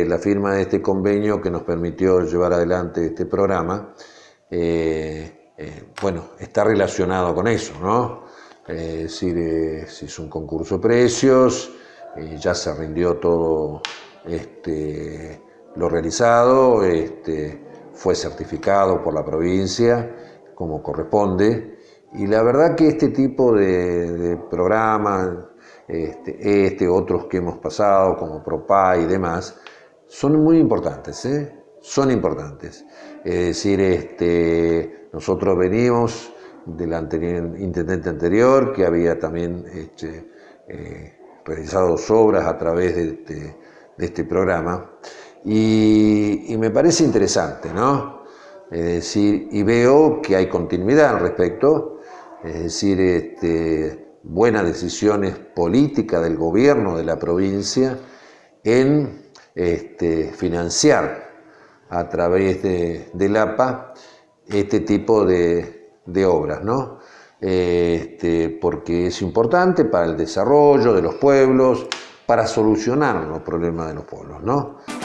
Eh, la firma de este convenio que nos permitió llevar adelante este programa, eh, eh, bueno, está relacionado con eso, ¿no? es decir, se hizo un concurso precios, ya se rindió todo este, lo realizado, este, fue certificado por la provincia como corresponde, y la verdad que este tipo de, programas, este, este, otros que hemos pasado, como propa y demás, son muy importantes, ¿eh? son importantes. Es decir, este, nosotros venimos del anterior, intendente anterior que había también este, eh, realizado obras a través de este, este programa y, me parece interesante, ¿no? Es decir, y veo que hay continuidad al respecto, es decir, este, buenas decisiones políticas del gobierno de la provincia en este, financiar a través de, del APA este tipo de, obras, ¿no? Este, porque es importante para el desarrollo de los pueblos, para solucionar los problemas de los pueblos, ¿no?